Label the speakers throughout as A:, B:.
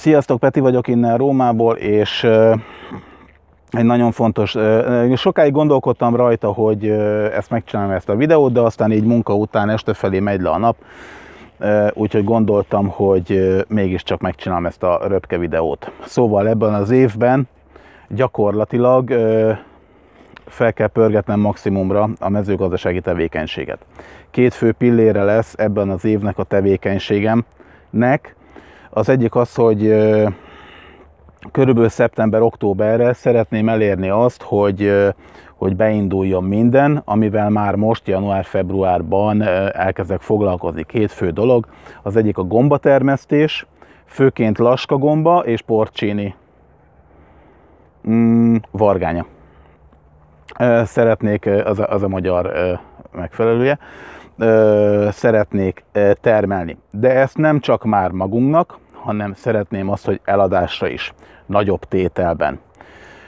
A: Sziasztok, Peti vagyok innen Rómából, és egy nagyon fontos, sokáig gondolkodtam rajta, hogy ezt megcsinálom ezt a videót, de aztán így munka után este felé megy le a nap, úgyhogy gondoltam, hogy mégiscsak megcsinálom ezt a röpke videót. Szóval ebben az évben gyakorlatilag fel kell pörgetnem maximumra a mezőgazdasági tevékenységet. Két fő pillére lesz ebben az évnek a tevékenységemnek, az egyik az, hogy körülbelül szeptember-októberre szeretném elérni azt, hogy, hogy beinduljon minden, amivel már most január-februárban elkezdek foglalkozni. Két fő dolog, az egyik a gombatermesztés, főként laska gomba és porcini mm, vargánya. Szeretnék, az a, az a magyar megfelelője, szeretnék termelni. De ezt nem csak már magunknak, hanem szeretném azt, hogy eladásra is, nagyobb tételben.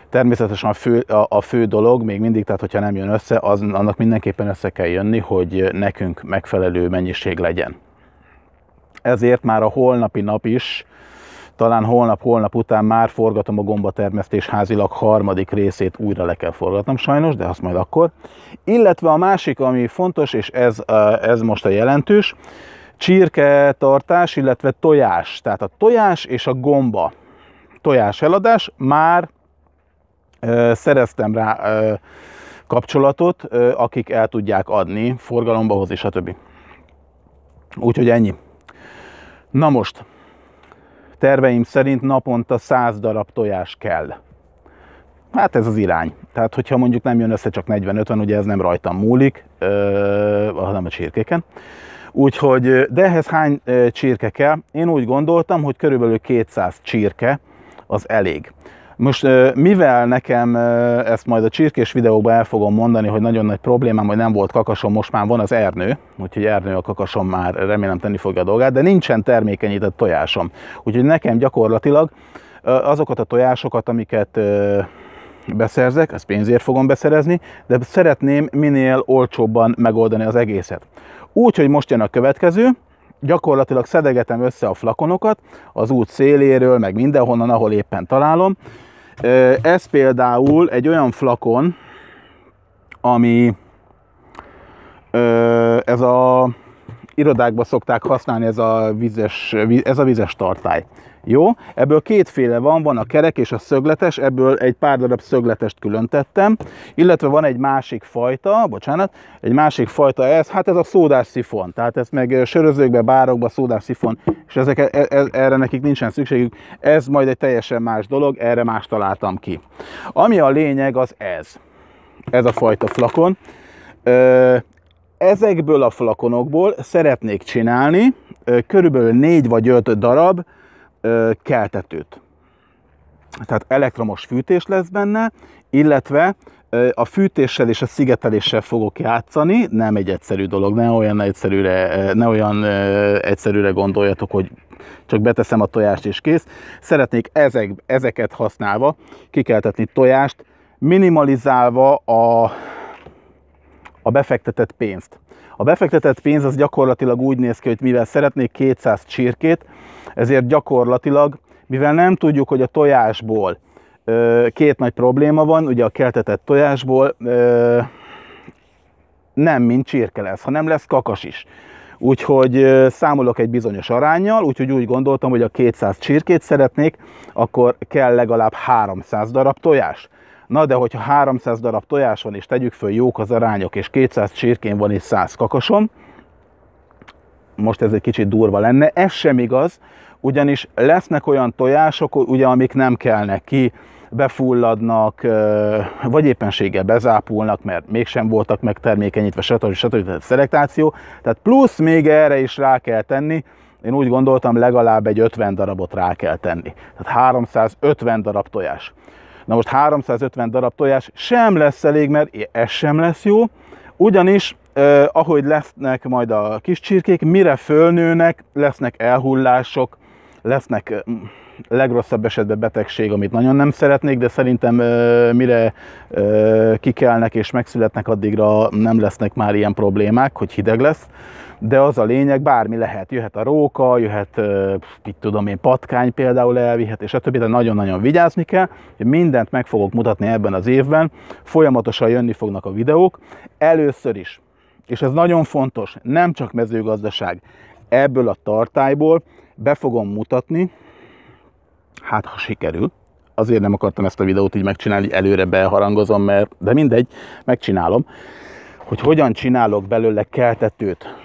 A: Természetesen a fő, a, a fő dolog még mindig, tehát hogyha nem jön össze, az, annak mindenképpen össze kell jönni, hogy nekünk megfelelő mennyiség legyen. Ezért már a holnapi nap is, talán holnap-holnap után már forgatom a gombatermesztés házilag harmadik részét, újra le kell forgatnom sajnos, de azt majd akkor. Illetve a másik, ami fontos, és ez, ez most a jelentős, csirke tartás, illetve tojás. Tehát a tojás és a gomba tojás eladás már ö, szereztem rá ö, kapcsolatot, ö, akik el tudják adni, forgalomba hozni, stb. Úgyhogy ennyi. Na most, terveim szerint naponta 100 darab tojás kell. Hát ez az irány. Tehát, hogyha mondjuk nem jön össze csak 40-50, ugye ez nem rajtam múlik, ö, hanem a csirkéken. Úgyhogy, de ehhez hány csirke kell? Én úgy gondoltam, hogy körülbelül 200 csirke az elég. Most mivel nekem ezt majd a csirkés videóban el fogom mondani, hogy nagyon nagy problémám, hogy nem volt kakasom, most már van az ernő, úgyhogy ernő a kakasom már remélem tenni fogja a dolgát, de nincsen termékenyített tojásom. Úgyhogy nekem gyakorlatilag azokat a tojásokat, amiket beszerzek, ezt pénzért fogom beszerezni, de szeretném minél olcsóbban megoldani az egészet. Úgy, hogy most jön a következő, gyakorlatilag szedegetem össze a flakonokat az út széléről, meg mindenhonnan, ahol éppen találom. Ez például egy olyan flakon, ami ez a irodákban szokták használni ez a vizes, ez a vizes tartály. Jó, ebből kétféle van, van a kerek és a szögletes, ebből egy pár darab szögletest külön tettem, illetve van egy másik fajta, bocsánat, egy másik fajta ez, hát ez a szódás szifon, tehát ez meg sörözőkbe, bárokba szódás szifon, és ezek, e, e, erre nekik nincsen szükségük, ez majd egy teljesen más dolog, erre más találtam ki. Ami a lényeg, az ez. Ez a fajta flakon. Ezekből a flakonokból szeretnék csinálni körülbelül 4 vagy 5 darab keltetőt. Tehát elektromos fűtés lesz benne, illetve a fűtéssel és a szigeteléssel fogok játszani, nem egy egyszerű dolog, ne olyan egyszerűre, ne olyan egyszerűre gondoljatok, hogy csak beteszem a tojást és kész. Szeretnék ezek, ezeket használva kikeltetni tojást, minimalizálva a, a befektetett pénzt. A befektetett pénz az gyakorlatilag úgy néz ki, hogy mivel szeretnék 200 csirkét, ezért gyakorlatilag, mivel nem tudjuk, hogy a tojásból két nagy probléma van, ugye a keltetett tojásból nem mint csirke lesz, hanem lesz kakas is. Úgyhogy számolok egy bizonyos arányjal, úgyhogy úgy gondoltam, hogy a 200 csirkét szeretnék, akkor kell legalább 300 darab tojás. Na de hogyha 300 darab tojás van, és tegyük föl jók az arányok, és 200 csirkén van és 100 kakasom, most ez egy kicsit durva lenne. Ez sem igaz, ugyanis lesznek olyan tojások, ugye, amik nem kelnek ki, befulladnak, vagy éppenséggel bezápulnak, mert mégsem voltak megtermékenyítve, stb. stb. Tehát szelektáció. Tehát plusz még erre is rá kell tenni, én úgy gondoltam, legalább egy 50 darabot rá kell tenni. Tehát 350 darab tojás. Na most 350 darab tojás sem lesz elég, mert ez sem lesz jó, ugyanis eh, ahogy lesznek majd a kis csirkék, mire fölnőnek, lesznek elhullások, lesznek legrosszabb esetben betegség, amit nagyon nem szeretnék, de szerintem mire kikelnek és megszületnek, addigra nem lesznek már ilyen problémák, hogy hideg lesz. De az a lényeg, bármi lehet. Jöhet a róka, jöhet, mit tudom én, patkány például elvihet, és a többi, de nagyon-nagyon vigyázni kell. Mindent meg fogok mutatni ebben az évben. Folyamatosan jönni fognak a videók. Először is és ez nagyon fontos, nem csak mezőgazdaság, ebből a tartályból be fogom mutatni, hát ha sikerül, azért nem akartam ezt a videót így megcsinálni, előre beharangozom, mert, de mindegy, megcsinálom, hogy hogyan csinálok belőle keltetőt,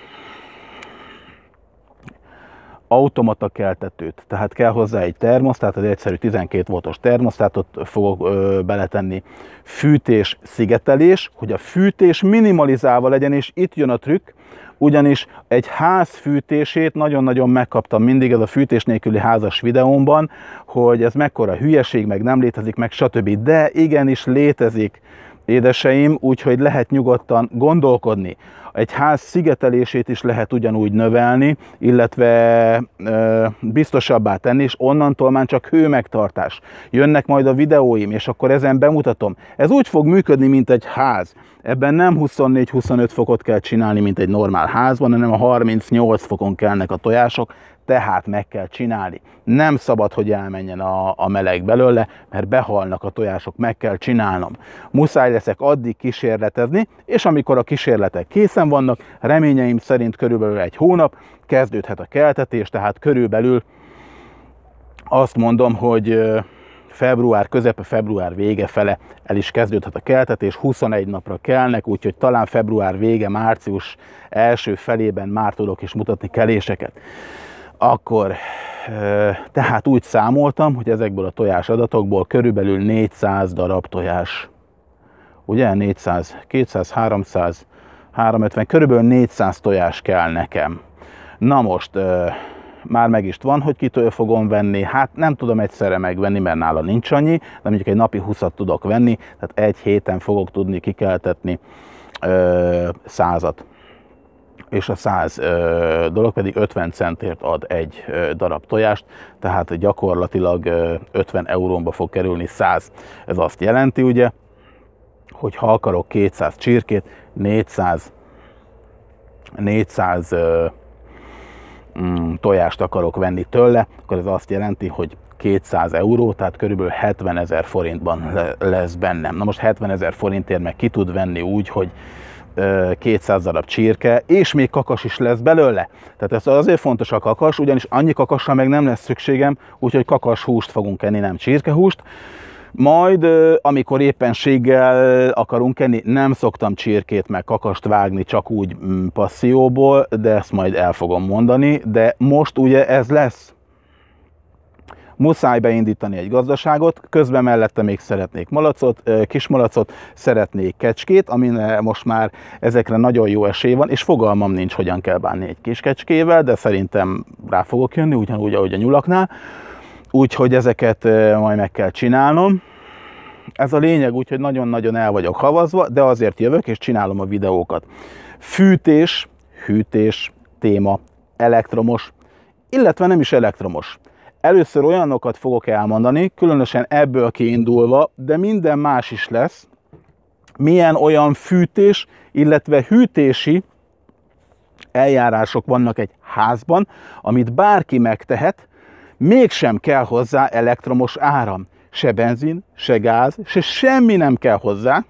A: automata keltetőt, tehát kell hozzá egy termosztát, az egyszerű 12 voltos termosztátot fogok ö, beletenni, fűtés, szigetelés, hogy a fűtés minimalizálva legyen, és itt jön a trükk, ugyanis egy ház fűtését nagyon-nagyon megkaptam mindig ez a fűtés nélküli házas videómban, hogy ez mekkora hülyeség, meg nem létezik, meg stb. De igenis létezik édeseim, úgyhogy lehet nyugodtan gondolkodni. Egy ház szigetelését is lehet ugyanúgy növelni, illetve ö, biztosabbá tenni, és onnantól már csak hőmegtartás. Jönnek majd a videóim, és akkor ezen bemutatom. Ez úgy fog működni, mint egy ház. Ebben nem 24-25 fokot kell csinálni, mint egy normál házban, hanem a 38 fokon kellnek a tojások, tehát meg kell csinálni. Nem szabad, hogy elmenjen a, a meleg belőle, mert behalnak a tojások, meg kell csinálnom. Muszáj leszek addig kísérletezni, és amikor a kísérletek készen vannak, reményeim szerint körülbelül egy hónap kezdődhet a keltetés, tehát körülbelül azt mondom, hogy február közepe, február vége fele el is kezdődhet a keltetés, 21 napra kelnek, úgyhogy talán február vége, március első felében már tudok is mutatni keléseket. Akkor tehát úgy számoltam, hogy ezekből a tojás adatokból körülbelül 400 darab tojás. Ugye 400, 200, 300, 350, körülbelül 400 tojás kell nekem. Na most, már meg is van, hogy kitől fogom venni. Hát nem tudom egyszerre megvenni, mert nála nincs annyi, de mondjuk egy napi 20 tudok venni, tehát egy héten fogok tudni kikeltetni százat és a 100 dolog pedig 50 centért ad egy darab tojást, tehát gyakorlatilag 50 euróba fog kerülni 100. Ez azt jelenti ugye, hogy ha akarok 200 csirkét, 400, 400 mm, tojást akarok venni tőle, akkor ez azt jelenti, hogy 200 euró, tehát körülbelül 70 ezer forintban lesz bennem. Na most 70 ezer forintért meg ki tud venni úgy, hogy 200 darab csirke, és még kakas is lesz belőle. Tehát ez azért fontos a kakas, ugyanis annyi kakasra meg nem lesz szükségem, úgyhogy kakas húst fogunk enni, nem csirkehúst. Majd, amikor éppenséggel akarunk enni, nem szoktam csirkét meg kakast vágni csak úgy mm, passzióból, de ezt majd el fogom mondani, de most ugye ez lesz muszáj beindítani egy gazdaságot, közben mellette még szeretnék malacot, kismalacot, szeretnék kecskét, amin most már ezekre nagyon jó esély van, és fogalmam nincs, hogyan kell bánni egy kis kecskével, de szerintem rá fogok jönni, ugyanúgy, ahogy a nyulaknál. Úgyhogy ezeket majd meg kell csinálnom ez a lényeg, úgyhogy nagyon-nagyon el vagyok havazva, de azért jövök és csinálom a videókat. Fűtés, hűtés, téma, elektromos, illetve nem is elektromos. Először olyanokat fogok elmondani, különösen ebből kiindulva, de minden más is lesz, milyen olyan fűtés, illetve hűtési eljárások vannak egy házban, amit bárki megtehet, mégsem kell hozzá elektromos áram. Se benzin, se gáz, se semmi nem kell hozzá.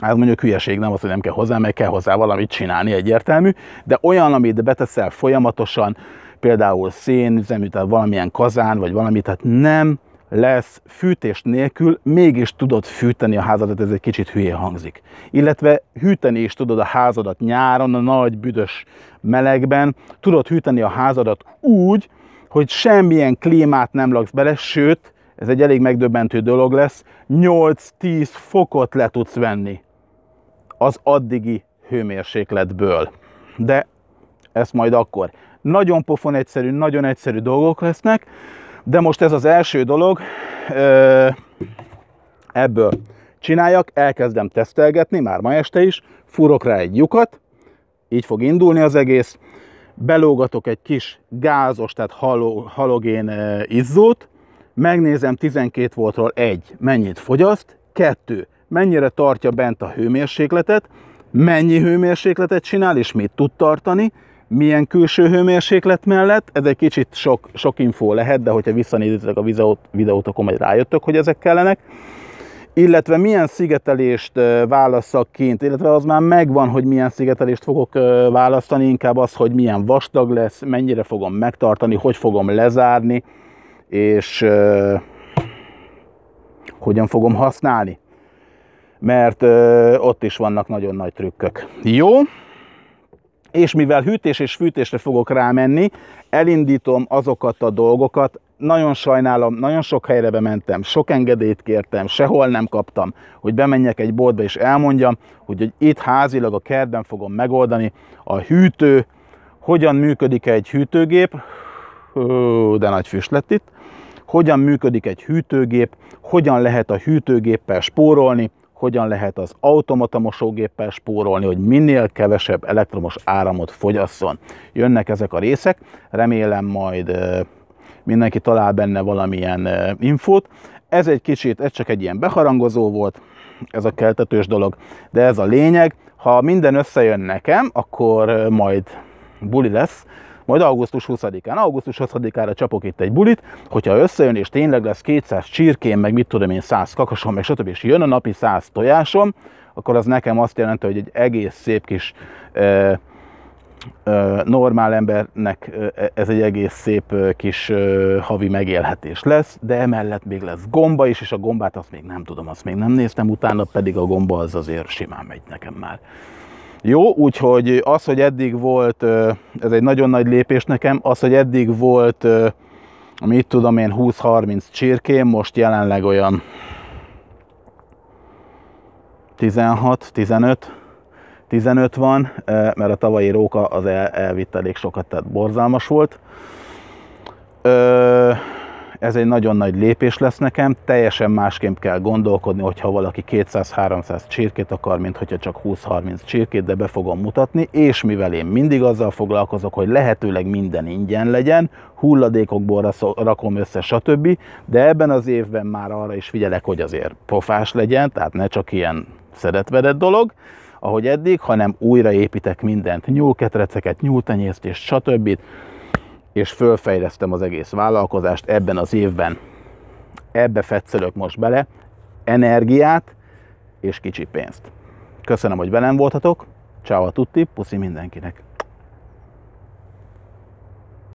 A: Hát mondjuk hülyeség nem az, hogy nem kell hozzá, mert kell hozzá valamit csinálni, egyértelmű, de olyan, amit beteszel folyamatosan, például szén, üzemű, tehát valamilyen kazán, vagy valami, tehát nem lesz fűtés nélkül, mégis tudod fűteni a házadat, ez egy kicsit hülye hangzik. Illetve hűteni is tudod a házadat nyáron, a nagy büdös melegben, tudod hűteni a házadat úgy, hogy semmilyen klímát nem laksz bele, sőt, ez egy elég megdöbbentő dolog lesz, 8-10 fokot le tudsz venni az addigi hőmérsékletből. De ezt majd akkor. Nagyon pofon egyszerű, nagyon egyszerű dolgok lesznek, de most ez az első dolog, ebből csináljak, elkezdem tesztelgetni, már ma este is, furok rá egy lyukat, így fog indulni az egész, belógatok egy kis gázos, tehát halogén izzót, megnézem 12 voltról egy, mennyit fogyaszt, kettő, mennyire tartja bent a hőmérsékletet, mennyi hőmérsékletet csinál és mit tud tartani, milyen külső hőmérséklet mellett, ez egy kicsit sok, sok infó lehet, de hogyha visszanézitek a videót, videót akkor majd rájöttök, hogy ezek kellenek. Illetve milyen szigetelést válaszok kint, illetve az már megvan, hogy milyen szigetelést fogok választani, inkább az, hogy milyen vastag lesz, mennyire fogom megtartani, hogy fogom lezárni, és hogyan fogom használni. Mert ott is vannak nagyon nagy trükkök. Jó? és mivel hűtés és fűtésre fogok rámenni, elindítom azokat a dolgokat, nagyon sajnálom, nagyon sok helyre bementem, sok engedélyt kértem, sehol nem kaptam, hogy bemenjek egy boltba és elmondjam, hogy, hogy itt házilag a kertben fogom megoldani a hűtő, hogyan működik egy hűtőgép, de nagy füst lett itt, hogyan működik egy hűtőgép, hogyan lehet a hűtőgéppel spórolni, hogyan lehet az automata mosógéppel spórolni, hogy minél kevesebb elektromos áramot fogyasszon. Jönnek ezek a részek, remélem majd mindenki talál benne valamilyen infót. Ez egy kicsit, ez csak egy ilyen beharangozó volt, ez a keltetős dolog, de ez a lényeg. Ha minden összejön nekem, akkor majd buli lesz, majd augusztus 20-án. Augusztus 20-ára csapok itt egy bulit, hogyha összejön és tényleg lesz 200 csirkén, meg mit tudom én, 100 kakasom, meg stb. és jön a napi 100 tojásom, akkor az nekem azt jelenti, hogy egy egész szép kis ö, ö, normál embernek ez egy egész szép kis ö, havi megélhetés lesz, de emellett még lesz gomba is, és a gombát azt még nem tudom, azt még nem néztem, utána pedig a gomba az azért simán megy nekem már jó, úgyhogy az, hogy eddig volt, ez egy nagyon nagy lépés nekem, az, hogy eddig volt, mit tudom én, 20-30 csirkém, most jelenleg olyan 16-15, 15 van, mert a tavalyi róka az el, elvitt elég sokat, tehát borzalmas volt ez egy nagyon nagy lépés lesz nekem, teljesen másként kell gondolkodni, hogyha valaki 200-300 csirkét akar, mint hogyha csak 20-30 csirkét, de be fogom mutatni, és mivel én mindig azzal foglalkozok, hogy lehetőleg minden ingyen legyen, hulladékokból rakom össze, stb., de ebben az évben már arra is figyelek, hogy azért pofás legyen, tehát ne csak ilyen szeretvedett dolog, ahogy eddig, hanem újraépítek mindent, nyúlketreceket, nyúltenyésztést, stb és fölfejlesztem az egész vállalkozást ebben az évben. Ebbe fetszelök most bele energiát és kicsi pénzt. Köszönöm, hogy velem voltatok. Ciao a tutti, puszi mindenkinek!